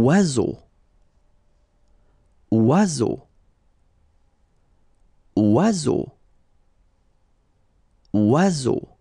oiseau, oiseau, oiseau, oiseau.